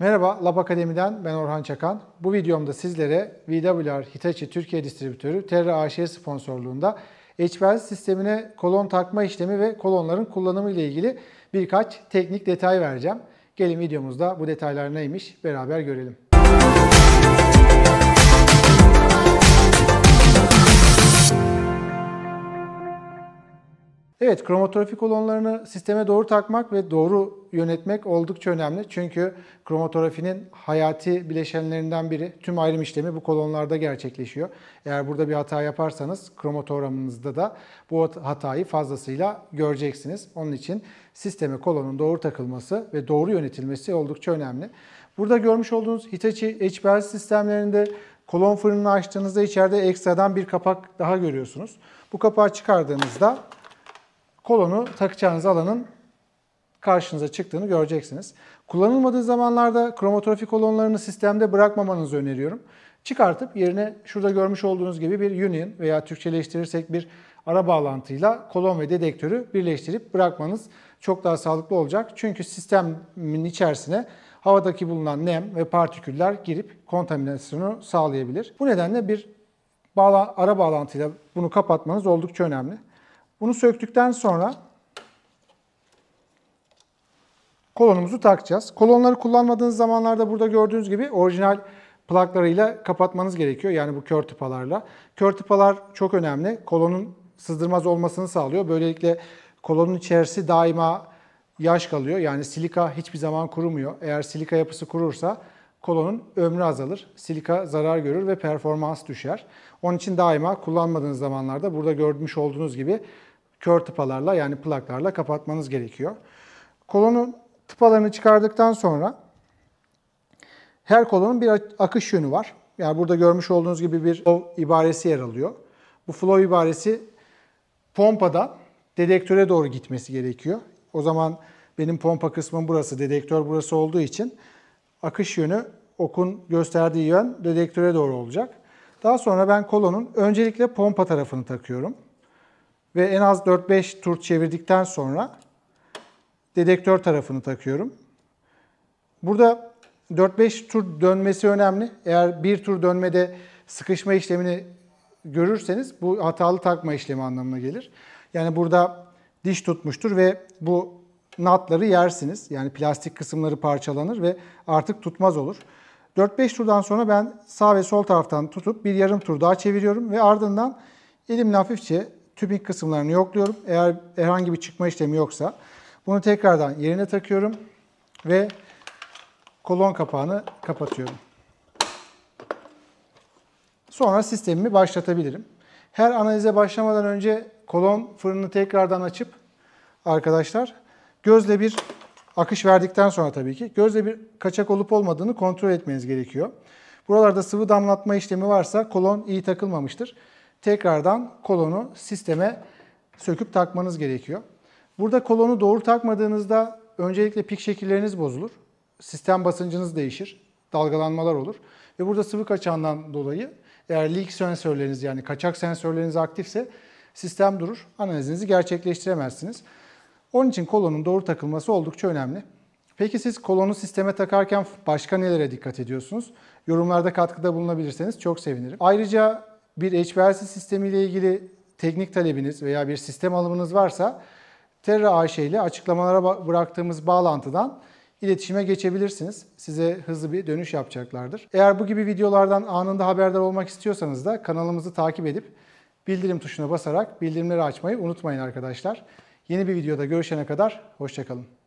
Merhaba, Lab Akademi'den ben Orhan Çakan. Bu videomda sizlere VWR Hitachi Türkiye Distribütörü Terra AŞ sponsorluğunda HPLC sistemine kolon takma işlemi ve kolonların kullanımı ile ilgili birkaç teknik detay vereceğim. Gelin videomuzda bu detaylar neymiş beraber görelim. Müzik Evet, kromatografik kolonlarını sisteme doğru takmak ve doğru yönetmek oldukça önemli. Çünkü kromatografinin hayati bileşenlerinden biri. Tüm ayrım işlemi bu kolonlarda gerçekleşiyor. Eğer burada bir hata yaparsanız kromatogramınızda da bu hatayı fazlasıyla göreceksiniz. Onun için sisteme kolonun doğru takılması ve doğru yönetilmesi oldukça önemli. Burada görmüş olduğunuz Hitachi HPL sistemlerinde kolon fırınını açtığınızda içeride ekstradan bir kapak daha görüyorsunuz. Bu kapağı çıkardığınızda kolonu takacağınız alanın karşınıza çıktığını göreceksiniz. Kullanılmadığı zamanlarda kromatografi kolonlarını sistemde bırakmamanızı öneriyorum. Çıkartıp yerine şurada görmüş olduğunuz gibi bir union veya Türkçeleştirirsek bir ara bağlantıyla kolon ve dedektörü birleştirip bırakmanız çok daha sağlıklı olacak. Çünkü sistemin içerisine havadaki bulunan nem ve partiküller girip kontaminasyonu sağlayabilir. Bu nedenle bir bağla, ara bağlantıyla bunu kapatmanız oldukça önemli. Bunu söktükten sonra kolonumuzu takacağız. Kolonları kullanmadığınız zamanlarda burada gördüğünüz gibi orijinal plaklarıyla kapatmanız gerekiyor. Yani bu kör tıpalarla. Kör tıpalar çok önemli. Kolonun sızdırmaz olmasını sağlıyor. Böylelikle kolonun içerisi daima yaş kalıyor. Yani silika hiçbir zaman kurumuyor. Eğer silika yapısı kurursa kolonun ömrü azalır. Silika zarar görür ve performans düşer. Onun için daima kullanmadığınız zamanlarda burada görmüş olduğunuz gibi kör tıpalarla yani plaklarla kapatmanız gerekiyor. Kolonun tıpalarını çıkardıktan sonra her kolonun bir akış yönü var. Yani burada görmüş olduğunuz gibi bir flow ibaresi yer alıyor. Bu flow ibaresi pompadan dedektöre doğru gitmesi gerekiyor. O zaman benim pompa kısmım burası, dedektör burası olduğu için akış yönü okun gösterdiği yön dedektöre doğru olacak. Daha sonra ben kolonun öncelikle pompa tarafını takıyorum. Ve en az 4-5 tur çevirdikten sonra dedektör tarafını takıyorum. Burada 4-5 tur dönmesi önemli. Eğer bir tur dönmede sıkışma işlemini görürseniz bu hatalı takma işlemi anlamına gelir. Yani burada diş tutmuştur ve bu Natları yersiniz. Yani plastik kısımları parçalanır ve artık tutmaz olur. 4-5 turdan sonra ben sağ ve sol taraftan tutup bir yarım tur daha çeviriyorum ve ardından elimle hafifçe tübing kısımlarını yokluyorum. Eğer herhangi bir çıkma işlemi yoksa bunu tekrardan yerine takıyorum ve kolon kapağını kapatıyorum. Sonra sistemimi başlatabilirim. Her analize başlamadan önce kolon fırını tekrardan açıp arkadaşlar Gözle bir akış verdikten sonra tabii ki gözle bir kaçak olup olmadığını kontrol etmeniz gerekiyor. Buralarda sıvı damlatma işlemi varsa kolon iyi takılmamıştır. Tekrardan kolonu sisteme söküp takmanız gerekiyor. Burada kolonu doğru takmadığınızda öncelikle pik şekilleriniz bozulur. Sistem basıncınız değişir. Dalgalanmalar olur. Ve burada sıvı kaçağından dolayı eğer leak sensörleriniz yani kaçak sensörleriniz aktifse sistem durur. Analizinizi gerçekleştiremezsiniz. Onun için kolonun doğru takılması oldukça önemli. Peki siz kolonu sisteme takarken başka nelere dikkat ediyorsunuz? Yorumlarda katkıda bulunabilirseniz çok sevinirim. Ayrıca bir HVLC sistemiyle ilgili teknik talebiniz veya bir sistem alımınız varsa Terra Ayşe ile açıklamalara bıraktığımız bağlantıdan iletişime geçebilirsiniz. Size hızlı bir dönüş yapacaklardır. Eğer bu gibi videolardan anında haberdar olmak istiyorsanız da kanalımızı takip edip bildirim tuşuna basarak bildirimleri açmayı unutmayın arkadaşlar. Yeni bir videoda görüşene kadar hoşçakalın.